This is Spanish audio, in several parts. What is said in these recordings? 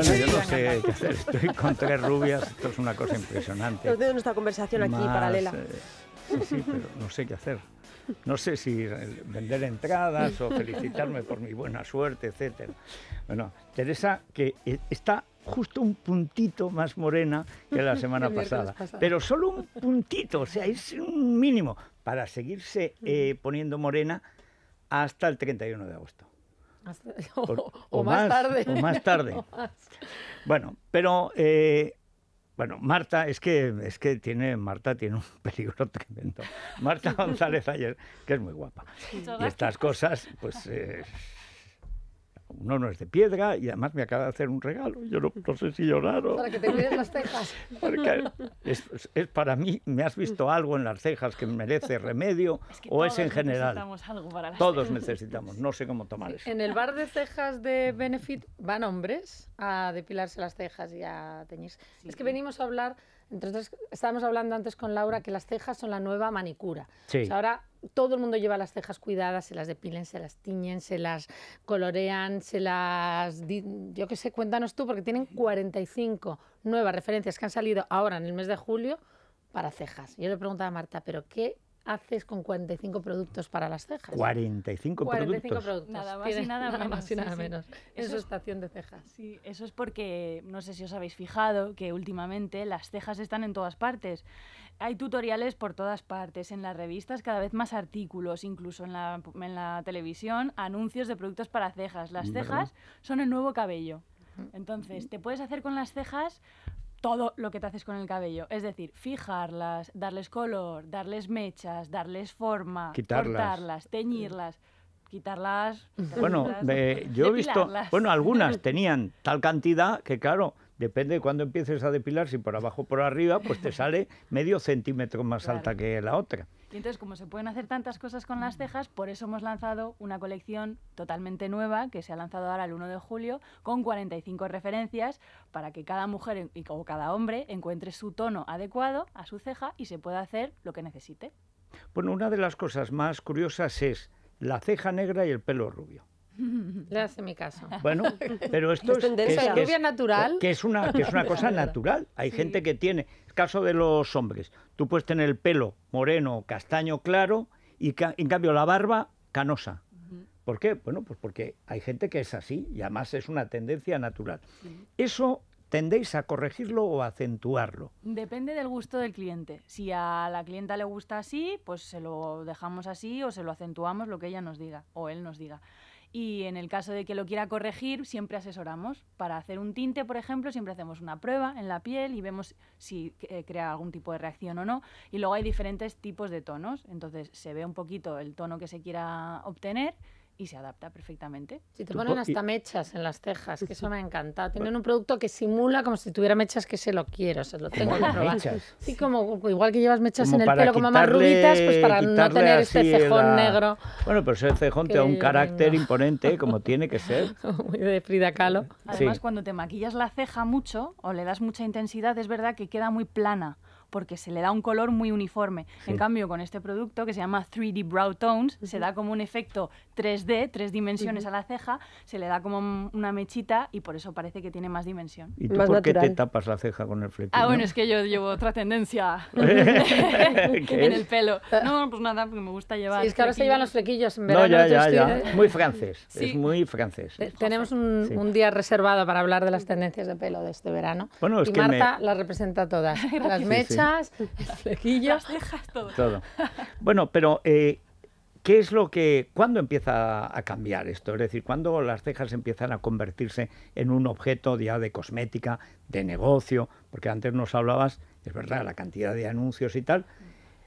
Bueno, yo no sé qué hacer. Estoy con tres rubias. Esto es una cosa impresionante. Nos de nuestra conversación aquí paralela. Eh, sí, sí, pero no sé qué hacer. No sé si eh, vender entradas o felicitarme por mi buena suerte, etc. Bueno, Teresa, que eh, está justo un puntito más morena que la semana pasada, pero solo un puntito, o sea, es un mínimo para seguirse poniendo morena hasta el 31 de agosto. O, más, tarde. O más tarde. Bueno, pero eh, bueno, Marta, es que, es que tiene, Marta tiene un peligro tremendo. Marta González ayer, que es muy guapa. Y estas cosas, pues uno no es de piedra y además me acaba de hacer un regalo. Yo no, sé si llorar o... Para que te cuides las cejas. es, para mí, ¿me has visto algo en las cejas que merece remedio o es en general? Necesitamos algo para las todos necesitamos, no sé cómo tomar eso. En el bar de cejas de Benefit van hombres a depilarse las cejas y a teñirse. Es que venimos a hablar entonces, estábamos hablando antes con Laura que las cejas son la nueva manicura. ahora todo el mundo lleva las cejas cuidadas, se las depilen, se las tiñen, se las colorean, se las... Yo qué sé, cuéntanos tú, porque tienen 45 nuevas referencias que han salido ahora en el mes de julio para cejas. Yo le preguntaba a Marta, ¿pero qué haces con 45 productos para las cejas. 45, productos. Nada más y nada, menos, eso su estación de cejas. Sí, eso es porque, no sé si os habéis fijado, que últimamente las cejas están en todas partes. Hay tutoriales por todas partes, en las revistas cada vez más artículos, incluso en la, televisión, anuncios de productos para cejas. Las cejas son el nuevo cabello. Entonces, te puedes hacer con las cejas todo lo que te haces con el cabello. Es decir, fijarlas, darles color, darles mechas, darles forma, quitarlas. cortarlas, teñirlas. Quitarlas. bueno, yo he visto. Bueno, algunas tenían tal cantidad que, claro, Depende de cuándo empieces a depilar, si por abajo o por arriba, pues te sale medio centímetro más alta que la otra. Y entonces, como se pueden hacer tantas cosas con las cejas, por eso hemos lanzado una colección totalmente nueva que se ha lanzado ahora el 1 de julio con 45 referencias para que cada mujer o cada hombre encuentre su tono adecuado a su ceja y se pueda hacer lo que necesite. Bueno, una de las cosas más curiosas es la ceja negra y el pelo rubio. Le hace mi caso. Bueno, pero esto es, una es, natural. Que es una, es una cosa natural. Hay gente que tiene. El caso de los hombres. Tú puedes tener el pelo moreno, castaño claro y en cambio la barba canosa. ¿Por qué? Bueno, pues porque hay gente que es así y además es una tendencia natural. Eso ¿Tendéis a corregirlo o acentuarlo? Depende del gusto del cliente. Si a la clienta le gusta así, pues se lo dejamos así o se lo acentuamos lo que ella nos diga o él nos diga y en el caso de que lo quiera corregir, siempre asesoramos. Para hacer un tinte, por ejemplo, siempre hacemos una prueba en la piel y vemos si eh, crea algún tipo de reacción o no. Y luego hay diferentes tipos de tonos. Entonces se ve un poquito el tono que se quiera obtener y se adapta perfectamente. Si te ponen hasta mechas en las cejas, que eso me ha encantado. Tienen un producto que simula como si tuviera mechas que se lo quiero, se lo tengo que probar. Sí, como igual que llevas mechas en el pelo como más pues para no tener este cejón negro. Bueno, pero ese cejón te da un carácter imponente como tiene que ser. Muy de Frida Kahlo. Además, cuando te maquillas la ceja mucho o le das mucha intensidad, es verdad que queda muy plana porque se le da un color muy uniforme. En cambio, con este producto que se llama 3D Brow Tones, se da como un efecto 3D, tres dimensiones a la ceja, se le da como una mechita y por eso parece que tiene más dimensión. ¿Y tú por qué te tapas la ceja con el flequillo? Ah, bueno, es que yo llevo otra tendencia en el pelo. No, pues nada, porque me gusta llevar. Sí, es que ahora se llevan los flequillos en verano. No, ya, ya, ya. Muy francés, es muy francés. tenemos un, día reservado para hablar de las tendencias de pelo de este verano. Bueno, es y que Marta las representa todas: las mechas, el las cejas, todo. todo. Bueno, pero. Eh, ¿Qué es lo que, cuándo empieza a cambiar esto? Es decir, cuando las cejas empiezan a convertirse en un objeto de cosmética, de negocio, porque antes nos hablabas, es verdad, la cantidad de anuncios y tal.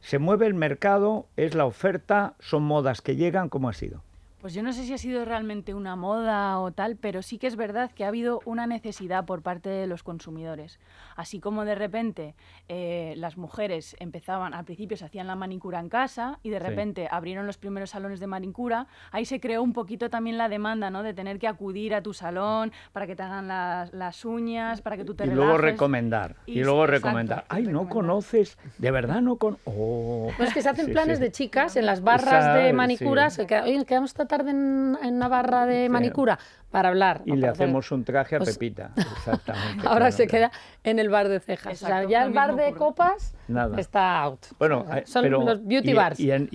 Se mueve el mercado, es la oferta, son modas que llegan, ¿cómo ha sido? Pues yo no sé si ha sido realmente una moda o tal, pero sí que es verdad que ha habido una necesidad por parte de los consumidores. Así como de repente eh, las mujeres empezaban, al principio se hacían la manicura en casa y de repente abrieron los primeros salones de manicura, ahí se creó un poquito también la demanda ¿no? de tener que acudir a tu salón para que te hagan las uñas, para que tú te y Luego recomendar, y, luego recomendar. Ay, no conoces, de verdad no con... Oh. Pues que se hacen planes de chicas en las barras de manicuras, que quedamos tarde en, en una barra de manicura para hablar. Y le hacemos un traje a pues Pepita. Exactamente. Ahora se queda en el bar de cejas. o sea, ya el bar de copas está out. Bueno, son eh, los beauty bars. Y, en,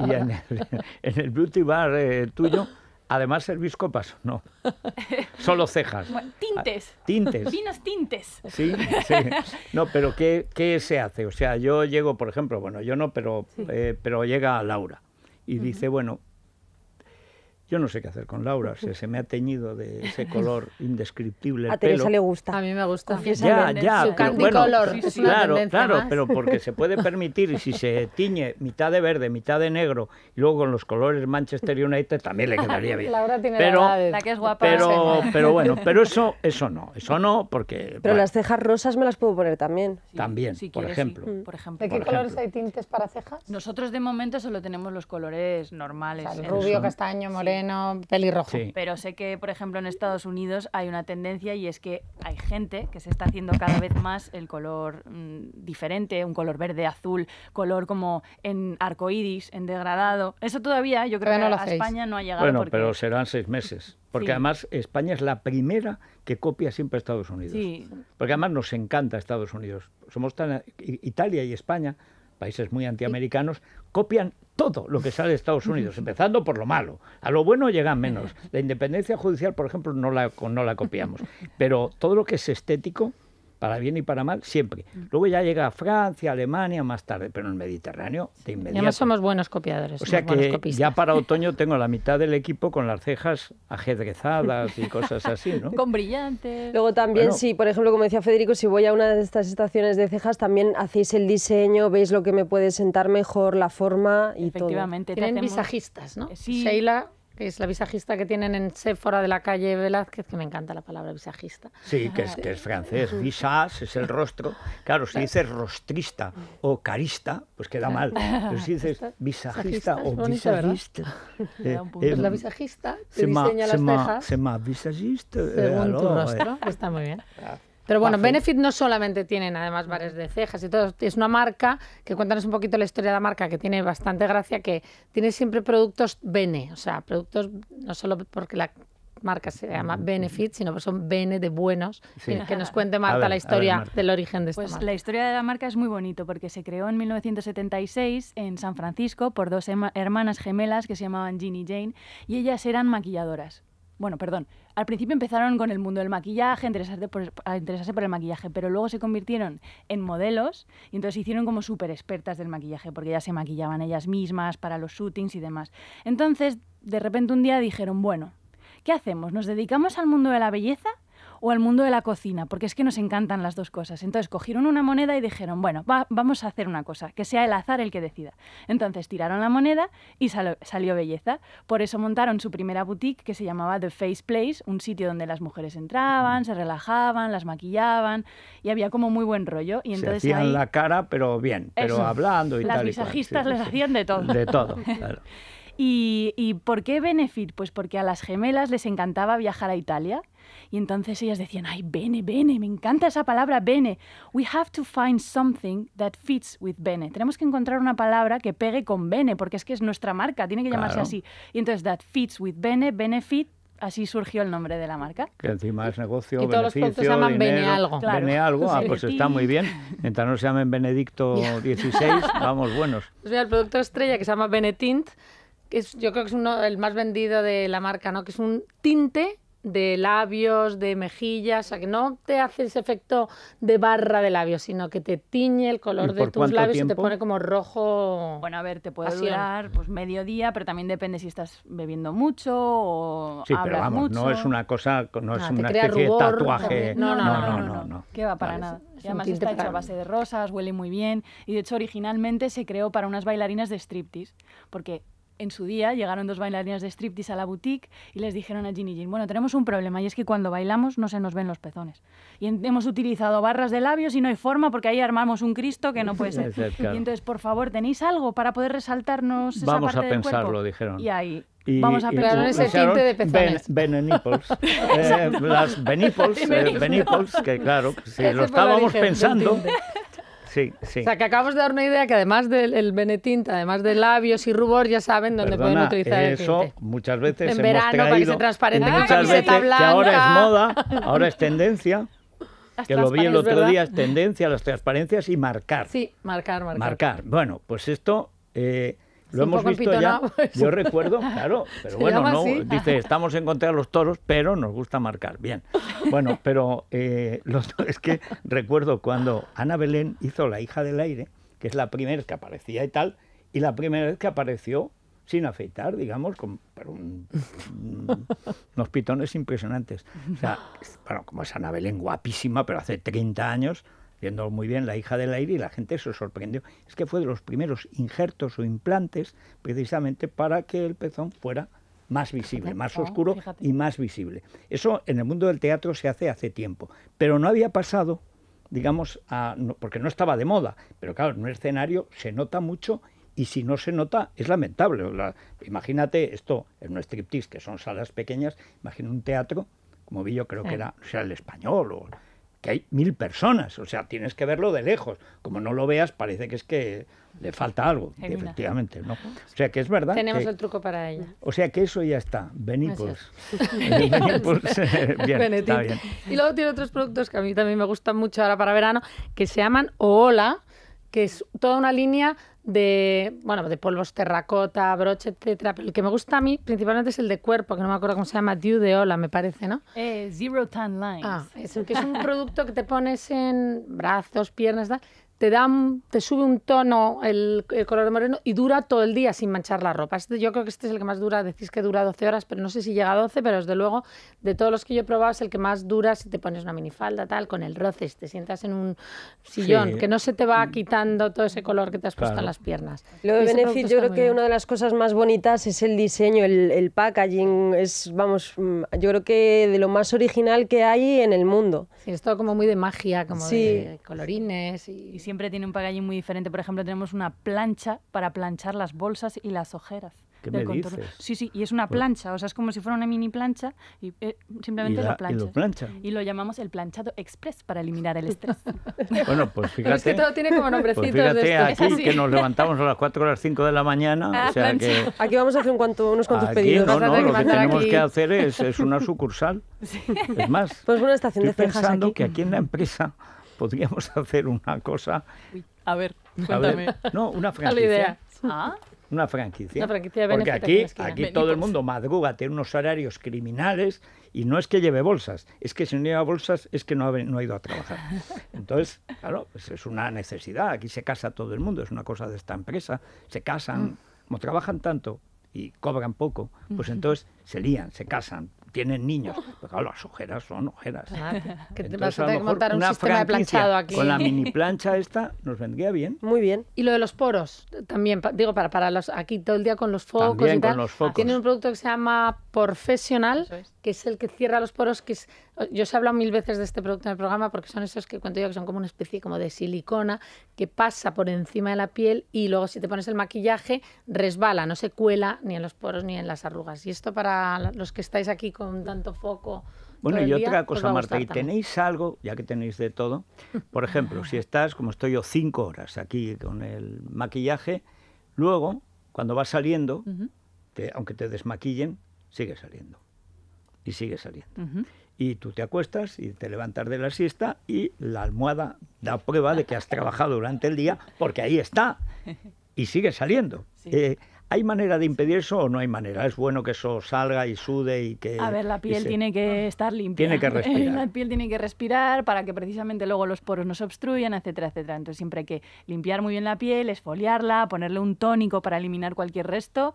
el, beauty bar eh, tuyo. Además, servís copas, no. Solo cejas. tintes. Ah, tintes. Vinos tintes. Sí, No, pero ¿qué, se hace? O sea, yo llego, por ejemplo, bueno, yo no, pero, eh, pero llega Laura y dice, bueno, yo no sé qué hacer con Laura, se, se me ha teñido de ese color indescriptible. a Teresa le gusta. A mí me gusta. ya, ya, su pero color. claro, claro, pero porque se puede permitir y si se tiñe mitad de verde, mitad de negro y luego con los colores Manchester United también le quedaría bien. pero, la, que es guapa. Pero, bueno, pero eso, eso no, eso no porque. Pero las cejas rosas me las puedo poner también. también, mm. por, ejemplo. ¿De qué colores hay tintes para cejas? Nosotros de momento solo tenemos los colores normales. rubio, castaño, moreno, pelirrojo. Pero sé que, por ejemplo, en Estados Unidos hay una tendencia y es que hay gente que se está haciendo cada vez más el color mm, diferente, un color verde, azul, color como en arcoíris, en degradado. Eso todavía yo creo que a España no ha llegado. Bueno, pero serán seis meses. Porque además España es la primera que copia siempre a Estados Unidos. Porque además nos encanta Estados Unidos. Somos tan eh, Italia y España países muy antiamericanos, copian todo lo que sale de Estados Unidos, empezando por lo malo. A lo bueno llegan menos. La independencia judicial, por ejemplo, no la, no la copiamos. Pero todo lo que es estético, para bien y para mal, siempre. Mm. Luego ya llega a Francia, Alemania, más tarde, pero en el Mediterráneo, de inmediato. Y además somos buenos copiadores. O sea que ya para otoño tengo la mitad del equipo con las cejas ajedrezadas y cosas así, ¿no? Con brillantes. Luego también, sí, por ejemplo, como decía Federico, si voy a una de estas estaciones de cejas, también hacéis el diseño, veis lo que me puede sentar mejor, la forma y todo. Efectivamente. Tienen visajistas, ¿no? Sí. Sheila que es la visajista que tienen en Sephora de la calle Velázquez, que me encanta la palabra visajista. Sí, que es, ah. que francés. Visage es el rostro. Claro, si dices rostrista o carista, pues queda mal. Pero si dices visajista o visagista. Es eh, pues la em, visajista te diseña las cejas. Se llama visagista. Según eh, tu rostro, eh. está muy bien. Ah. Pero bueno, Benefit no solamente tienen además bares de cejas y todo, es una marca que cuéntanos un poquito la historia de la marca, que tiene bastante gracia, que tiene siempre productos bene, o sea, productos no solo porque la marca se llama mm, Benefit, mm. sino porque son Bene de buenos. Que nos cuente Marta la historia del origen de esta pues La historia de la marca es muy bonito porque se creó en 1976 en San Francisco por dos hermanas gemelas que se llamaban Jean y Jane y ellas eran maquilladoras bueno, perdón, al principio empezaron con el mundo del maquillaje, interesarse a interesarse por el maquillaje, pero luego se convirtieron en modelos y entonces se hicieron como súper expertas del maquillaje, porque ya se maquillaban ellas mismas para los shootings y demás. Entonces, de repente un día dijeron, bueno, ¿qué hacemos? ¿Nos dedicamos al mundo de la belleza o al mundo de la cocina, porque es que nos encantan las dos cosas. Entonces cogieron una moneda y dijeron, bueno, vamos a hacer una cosa, que sea el azar el que decida. Entonces tiraron la moneda y salió belleza. Por eso montaron su primera boutique que se llamaba The Face Place, un sitio donde las mujeres entraban, se relajaban, las maquillaban y había como muy buen rollo. Y entonces se hacían la cara, pero bien, pero hablando y las tal. les hacían de todo. De todo, claro. ¿Y, por qué Benefit? Pues porque a las gemelas les encantaba viajar a Italia. Y entonces ellas decían, ay, bene, bene, me encanta esa palabra bene. We have to find something that fits with bene. Tenemos que encontrar una palabra que pegue con bene, porque es que es nuestra marca, tiene que llamarse así. Y entonces, that fits with bene, benefit, así surgió el nombre de la marca. Que encima es negocio, y todos los productos se llaman Bene algo. Bene algo, ah, pues está muy bien. Mientras no se llamen Benedicto 16, vamos buenos. el producto estrella que se llama Benetint yo creo que es uno, el más vendido de la marca, ¿no? Que es un tinte de labios, de mejillas, o sea, que no te hace ese efecto de barra de labios, sino que te tiñe el color de tus labios y te pone como rojo. Bueno, a ver, te puede pasión. durar pues medio día, pero también depende si estás bebiendo mucho o Sí, pero vamos, no es una cosa, no es una especie de tatuaje. Eh, no no no, no, Que va para nada. además está hecho a base de rosas, huele muy bien. Y de hecho, originalmente se creó para unas bailarinas de striptease, porque en su día llegaron dos bailarinas de striptease a la boutique y les dijeron a Ginny Gin, bueno, tenemos un problema y es que cuando bailamos no se nos ven los pezones. Y hemos utilizado barras de labios y no hay forma porque ahí armamos un Cristo que no puede ser. Y entonces, por favor, ¿tenéis algo para poder resaltarnos esa Vamos a pensarlo, dijeron. Y ahí... Y, Vamos a pensar ese tinte de pezones. Ben, eh, las Benipples, eh, que claro, si lo estábamos pensando... Sí, sí. O sea, que acabamos de dar una idea que además del benetint además de labios y rubor, ya saben dónde pueden utilizar eso, eso muchas veces en verano para que se transparente muchas con veces, blanca. que ahora es moda, ahora es tendencia. que lo vi el otro día, es tendencia, las transparencias y marcar. Sí, marcar, marcar. Marcar. Bueno, pues esto eh, lo hemos visto ya. Yo recuerdo, claro, pero bueno, no, dice, estamos en contra de los toros, pero nos gusta marcar. Bien. Bueno, pero eh, los, es que recuerdo cuando Ana Belén hizo La hija del aire, que es la primera vez que aparecía y tal, y la primera vez que apareció sin afeitar, digamos, con unos pitones impresionantes. O sea, bueno, como es Ana Belén, guapísima, pero hace 30 años, ...viendo muy bien la hija del aire y la gente se sorprendió. Es que fue de los primeros injertos o implantes precisamente para que el pezón fuera más visible, más oh, oscuro y más visible. Eso en el mundo del teatro se hace hace tiempo, pero no había pasado, digamos, porque no estaba de moda, pero claro, en un escenario se nota mucho y si no se nota es lamentable. imagínate esto en un striptease, que son salas pequeñas, imagina un teatro, como vi yo creo que era, sea, el español o que hay mil personas, o sea, tienes que verlo de lejos. Como no lo veas, parece que es que le falta algo, efectivamente. ¿no? O sea, que es verdad. Tenemos el truco para ella. O sea, que eso ya está. Benipus. bien, está bien. Y luego tiene otros productos que a mí también me gustan mucho ahora para verano, que se llaman Oola, que es toda una línea de, bueno, de polvos terracota, broche, etcétera, el que me gusta a mí principalmente es el de cuerpo, que no me acuerdo cómo se llama, Dew de Ola, me parece, ¿no? Eh, Zero Tan Lines. Ah, que es un producto que te pones en brazos, piernas, tal, te, te sube un tono el, color moreno y dura todo el día sin manchar la ropa. Este, yo creo que este es el que más dura, decís que dura 12 horas, pero no sé si llega a 12, pero desde luego de todos los que yo he probado es el que más dura si te pones una minifalda, tal, con el roce, te sientas en un sillón, que no se te va mm. quitando todo ese color que te has puesto en las piernas. Lo de Benefit, yo creo que una de las cosas más bonitas es el diseño, el, packaging, es, vamos, mm, yo creo que de lo más original que hay en el mundo. es todo como muy de magia, como de colorines y, y siempre tiene un packaging muy diferente. Por ejemplo, tenemos una plancha para planchar las bolsas y las ojeras. ¿Qué me Sí, sí, y es una plancha, o sea, es como si fuera una mini plancha y eh, simplemente y la, plancha. Y lo llamamos el planchado express para eliminar el estrés. bueno, pues fíjate. Es que todo tiene como pues nombrecitos. de aquí que nos levantamos a las 4 o las 5 de la mañana. Ah, aquí vamos a hacer unos cuantos pedidos. No, no, lo que tenemos que hacer es, es una sucursal. Es más, pues una estación estoy de pensando que aquí en la empresa podríamos hacer una cosa. A ver, cuéntame. no, una ah. franquicia. Una franquicia. franquicia Porque aquí, aquí todo el pues. mundo madruga, tiene unos horarios criminales y no es que lleve bolsas, es que si no lleva bolsas es que no ha, no ha ido a trabajar. Entonces, claro, pues es una necesidad. Aquí se casa todo el mundo, es una cosa de esta empresa. Se casan, mm. como trabajan tanto y cobran poco, pues entonces se lían, se casan, tienen niños. Pero pues las ojeras son ojeras. que te vas que montar un sistema de planchado aquí. Con la mini plancha esta nos vendría bien. Muy bien. Y lo de los poros, también, digo, para, para los aquí todo el día con los focos también y Con los focos. Tienen un producto que se llama profesional, que es el que cierra los poros, que yo os he hablado mil veces de este producto en el programa porque son esos que cuento yo que son como una especie como de silicona que pasa por encima de la piel y luego si te pones el maquillaje resbala, no se cuela ni en los poros ni en las arrugas. Y esto para los que estáis aquí con tanto foco. Bueno, y otra pues cosa, Marta, y tenéis algo, ya que tenéis de todo, por ejemplo, si estás, como estoy yo, cinco horas aquí con el maquillaje, luego, cuando vas saliendo, aunque te desmaquillen, sigue saliendo. Y sigue saliendo. Y tú te acuestas y te levantas de la siesta y la almohada da prueba de que has trabajado durante el día porque ahí está. Y sigue saliendo. Eh, ¿Hay manera de impedir eso o no hay manera? Es bueno que eso salga y sude y que... A ver, la piel tiene que estar limpia. Tiene que respirar. La piel tiene que respirar para que precisamente luego los poros no se obstruyan, etcétera, etcétera. Entonces siempre hay que limpiar muy bien la piel, esfoliarla, ponerle un tónico para eliminar cualquier resto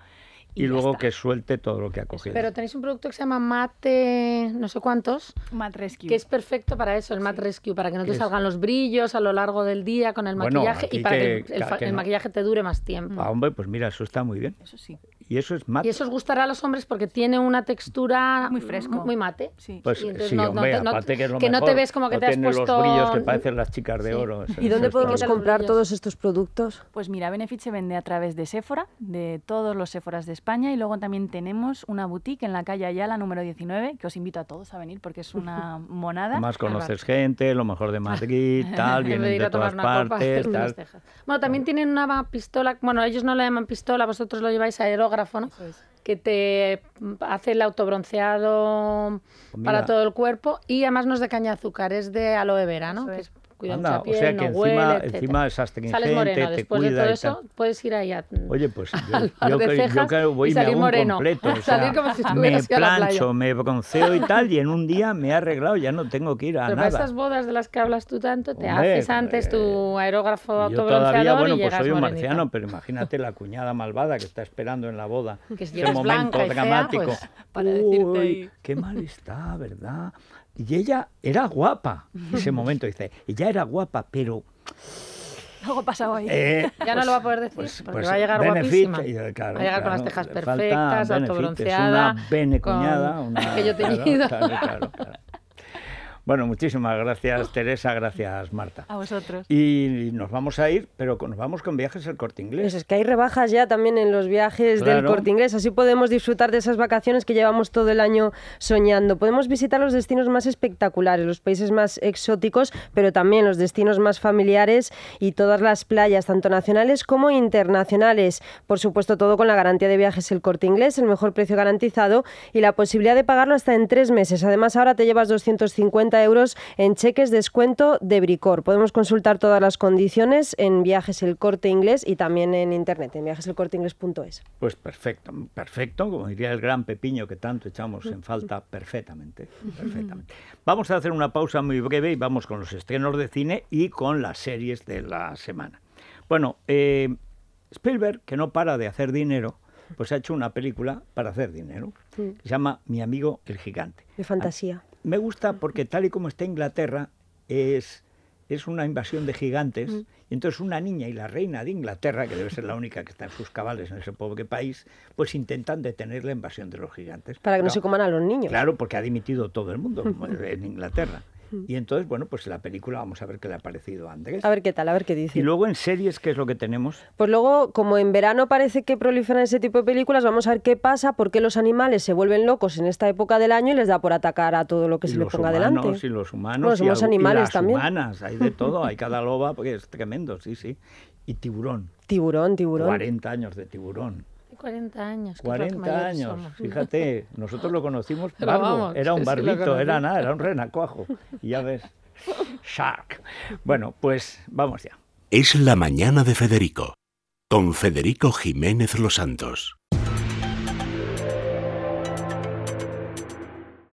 y, luego que suelte todo lo que ha cogido. Pero tenéis un producto que se llama Mate, no sé cuántos. Mat Rescue. Que es perfecto para eso, el Mat Rescue, para que no te salgan los brillos a lo largo del día con el maquillaje y para que, el, maquillaje te dure más tiempo. Ah, hombre, pues mira, eso está muy bien. Eso sí y eso es mate. Y eso os gustará a los hombres porque tiene una textura muy fresco, muy mate. Sí. Pues sí, aparte que no te ves como que te has puesto... los brillos que parecen las chicas de oro. ¿Y dónde podemos comprar todos estos productos? Pues mira, Benefit se vende a través de Sephora, de todos los Sephoras de España y luego también tenemos una boutique en la calle Ayala número 19 que os invito a todos a venir porque es una monada. Más conoces gente, lo mejor de Madrid, tal, vienen de todas partes, tal. Bueno, también tienen una pistola, bueno, ellos no la llaman pistola, vosotros lo lleváis a aerógrafo que te hace el autobronceado bronceado pues para todo el cuerpo y además no es de caña de azúcar, es de aloe vera, ¿no? cuida Anda, mucha piel, o sea que encima, huele, encima te sales moreno. Te Después de todo eso, puedes ir ahí a, Oye, pues yo, yo, que yo, voy y me hago un completo. O sea, como si me plancho, me bronceo y tal, y en un día me he arreglado, ya no tengo que ir a Pero nada. Pero esas bodas de las que hablas tú tanto, te haces antes tu eh, aerógrafo yo todavía, bueno, pues soy un marciano, pero imagínate la cuñada malvada que está esperando en la boda. Que si ese momento dramático. Pues, para decirte Uy, qué mal está, ¿verdad? Y ella era guapa. Ese momento dice, y era guapa, pero... Algo pasado ahí. Eh, ya no pues, lo va a poder decir, pues, porque pues va a llegar benefit, guapísima. Eh, claro, va a llegar con las tejas perfectas, autobronceada. una bene cuñada. Con... Una, que yo he tenido. Claro, bueno, muchísimas gracias Teresa, gracias Marta. A vosotros. Y nos vamos a ir, pero nos vamos con viajes al corte inglés. Pues es que hay rebajas ya también en los viajes del corte inglés, así podemos disfrutar de esas vacaciones que llevamos todo el año soñando. Podemos visitar los destinos más espectaculares, los países más exóticos, pero también los destinos más familiares y todas las playas, tanto nacionales como internacionales. Por supuesto, todo con la garantía de viajes el corte inglés, el mejor precio garantizado y la posibilidad de pagarlo hasta en tres meses. Además, ahora te llevas 250 euros en cheques descuento de Bricor. Podemos consultar todas las condiciones en Viajes El Corte Inglés y también en internet, en viajeselcorteinglés.es. Pues perfecto, perfecto, como diría el gran Pepiño que tanto echamos en falta, perfectamente, perfectamente. Vamos a hacer una pausa muy breve y vamos con los estrenos de cine y con las series de la semana. Bueno, eh, Spielberg, que no para de hacer dinero, pues ha hecho una película para hacer dinero, mm. que se llama Mi amigo el gigante. De fantasía me gusta porque tal y como está Inglaterra, es, es una invasión de gigantes. Y entonces una niña y la reina de Inglaterra, que debe ser la única que está en sus cabales en ese pobre país, pues intentan detener la invasión de los gigantes. Para que no se coman a los niños. Claro, porque ha dimitido todo el mundo en Inglaterra. Y entonces, bueno, pues la película vamos a ver qué le ha parecido a Andrés. A ver qué tal, a ver qué dice. Y luego en series, ¿qué es lo que tenemos? Pues luego, como en verano parece que proliferan ese tipo de películas, vamos a ver qué pasa, por qué los animales se vuelven locos en esta época del año y les da por atacar a todo lo que se le ponga delante. Y los humanos los animales también. hay de todo, hay cada loba, porque es tremendo, sí, sí. Y tiburón. Tiburón, tiburón. 40 años de tiburón. 40 años. 40 años, fíjate, nosotros lo conocimos era un barbito, era nada, era un renacuajo, y ya ves, shark. Bueno, pues vamos ya. Es la mañana de Federico, con Federico Jiménez Los Santos.